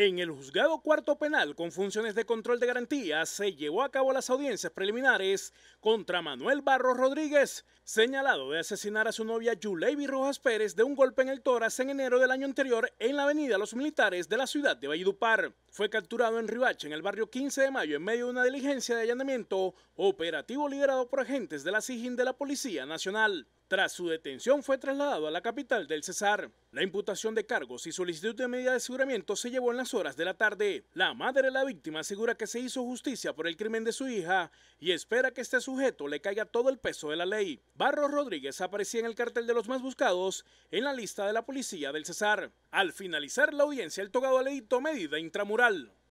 En el juzgado cuarto penal con funciones de control de garantía se llevó a cabo las audiencias preliminares contra Manuel Barros Rodríguez, señalado de asesinar a su novia Yulei Rojas Pérez de un golpe en el tórax en enero del año anterior en la avenida Los Militares de la ciudad de Valledupar. Fue capturado en Ribache, en el barrio 15 de mayo, en medio de una diligencia de allanamiento, operativo liderado por agentes de la SIGIN de la Policía Nacional. Tras su detención fue trasladado a la capital del Cesar. La imputación de cargos y solicitud de medida de aseguramiento se llevó en las horas de la tarde. La madre de la víctima asegura que se hizo justicia por el crimen de su hija y espera que este sujeto le caiga todo el peso de la ley. Barros Rodríguez aparecía en el cartel de los más buscados en la lista de la policía del Cesar. Al finalizar la audiencia, el togado le dictó medida intramural.